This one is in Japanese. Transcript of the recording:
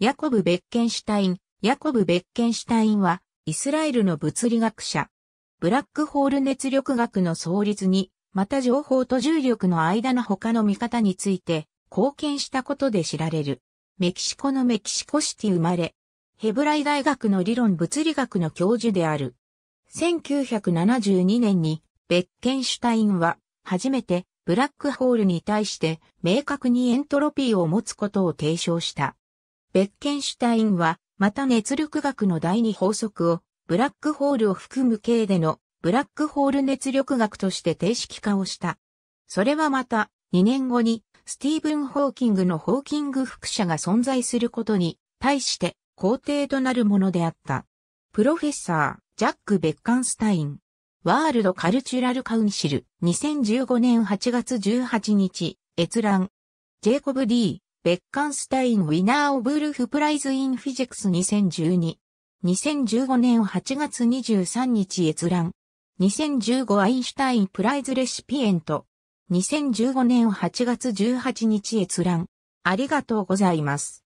ヤコブ・ベッケンシュタイン。ヤコブ・ベッケンシュタインは、イスラエルの物理学者。ブラックホール熱力学の創立に、また情報と重力の間の他の見方について、貢献したことで知られる。メキシコのメキシコシティ生まれ。ヘブライ大学の理論物理学の教授である。1972年に、ベッケンシュタインは、初めて、ブラックホールに対して、明確にエントロピーを持つことを提唱した。ベッケンシュタインは、また熱力学の第二法則を、ブラックホールを含む系での、ブラックホール熱力学として定式化をした。それはまた、2年後に、スティーブン・ホーキングのホーキング副社が存在することに、対して、肯定となるものであった。プロフェッサー、ジャック・ベッカンスタイン。ワールドカルチュラルカウンシル、2015年8月18日、閲覧。ジェイコブ・ D・ ベッカンスタイン・ウィナー・オブ・ルフ・プライズ・イン・フィジェクス2012。2015年8月23日閲覧。2015アインシュタイン・プライズ・レシピエント。2015年8月18日閲覧。ありがとうございます。